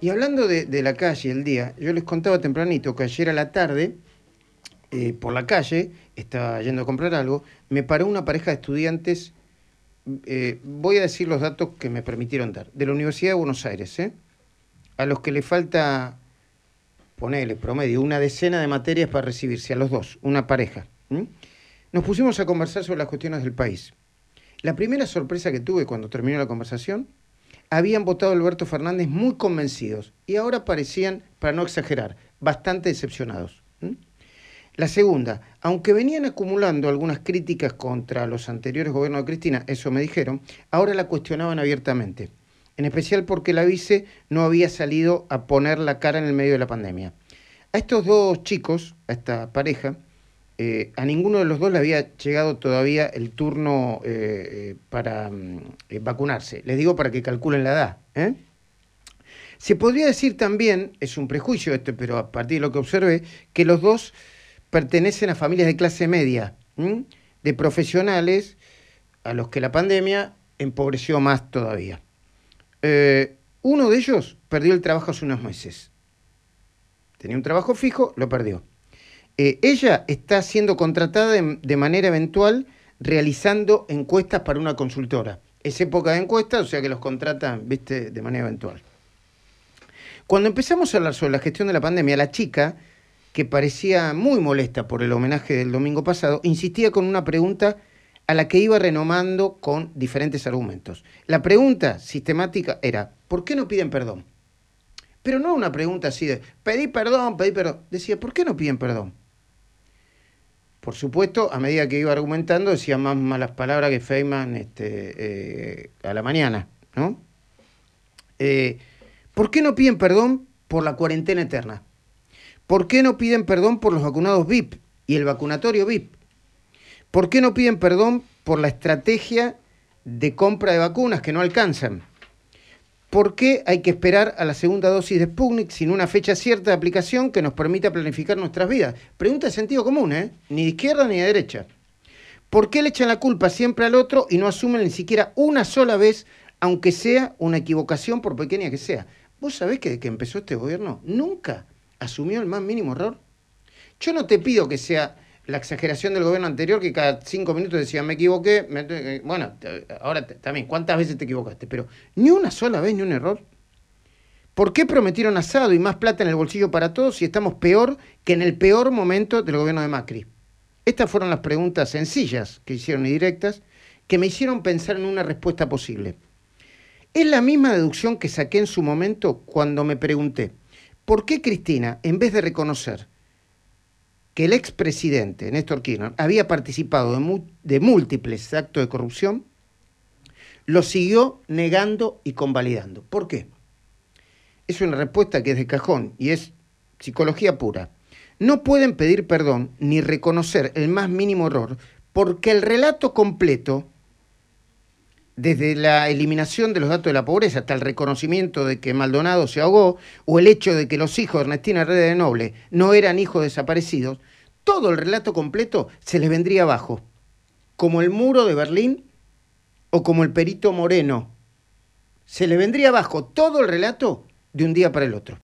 Y hablando de, la calle, el día, yo les contaba tempranito que ayer a la tarde, eh, por la calle, estaba yendo a comprar algo, me paró una pareja de estudiantes, eh, voy a decir los datos que me permitieron dar, de la Universidad de Buenos Aires, ¿eh? a los que le falta, ponele, promedio, una decena de materias para recibirse, a los dos, una pareja. Nos pusimos a conversar sobre las cuestiones del país. La primera sorpresa que tuve cuando terminó la conversación habían votado a Alberto Fernández muy convencidos y ahora parecían, para no exagerar, bastante decepcionados. La segunda, aunque venían acumulando algunas críticas contra los anteriores gobiernos de Cristina, eso me dijeron, ahora la cuestionaban abiertamente, en especial porque la vice no había salido a poner la cara en el medio de la pandemia. A estos dos chicos, a esta pareja, eh, a ninguno de los dos le había llegado todavía el turno eh, eh, para mm, vacunarse. Les digo para que calculen la edad. Se podría decir también, es un prejuicio este, pero a partir de lo que observé, que los dos pertenecen a familias de clase media, de profesionales a los que la pandemia empobreció más todavía. uno de ellos perdió el trabajo hace unos meses. Tenía un trabajo fijo, lo perdió. Eh, ella está siendo contratada de, manera eventual realizando encuestas para una consultora. Es época de encuestas, o sea que los contratan, viste, de manera eventual. Cuando empezamos a hablar sobre la gestión de la pandemia, la chica, que parecía muy molesta por el homenaje del domingo pasado, insistía con una pregunta a la que iba renomando con diferentes argumentos. La pregunta sistemática era, ¿por qué no piden perdón? Pero no una pregunta así de, pedí perdón, pedí perdón. Decía, ¿por qué no piden perdón? Por supuesto, a medida que iba argumentando, decía más malas palabras que Feynman este, eh, a la mañana, ¿no? Eh, ¿Por qué no piden perdón por la cuarentena eterna? ¿Por qué no piden perdón por los vacunados VIP y el vacunatorio VIP? ¿Por qué no piden perdón por la estrategia de compra de vacunas que no alcanzan? ¿Por qué hay que esperar a la segunda dosis de Sputnik sin una fecha cierta de aplicación que nos permita planificar nuestras vidas? Pregunta de sentido común, ¿eh? Ni de izquierda ni de derecha. ¿Por qué le echan la culpa siempre al otro y no asumen ni siquiera una sola vez, aunque sea una equivocación por pequeña que sea? ¿Vos sabés que desde que empezó este gobierno nunca asumió el más mínimo error? Yo no te pido que sea la exageración del gobierno anterior que cada cinco minutos decía me equivoqué, eh, bueno, ahora también, ¿cuántas veces te equivocaste? Pero ni una sola vez, ni un error. ¿Por qué prometieron asado y más plata en el bolsillo para todos si estamos peor que en el peor momento del gobierno de Macri? Estas fueron las preguntas sencillas que hicieron y directas que me hicieron pensar en una respuesta posible. Es la misma deducción que saqué en su momento cuando me pregunté, ¿por qué Cristina, en vez de reconocer que el expresidente Néstor Kirchner había participado de, de múltiples actos de corrupción, lo siguió negando y convalidando. ¿Por qué? Es una respuesta que es de cajón y es psicología pura. No pueden pedir perdón ni reconocer el más mínimo error porque el relato completo desde la eliminación de los datos de la pobreza hasta el reconocimiento de que Maldonado se ahogó, o el hecho de que los hijos de Ernestina Herrera de Noble no eran hijos desaparecidos, todo el relato completo se les vendría abajo, como el muro de Berlín o como el perito moreno. Se le vendría abajo todo el relato de un día para el otro.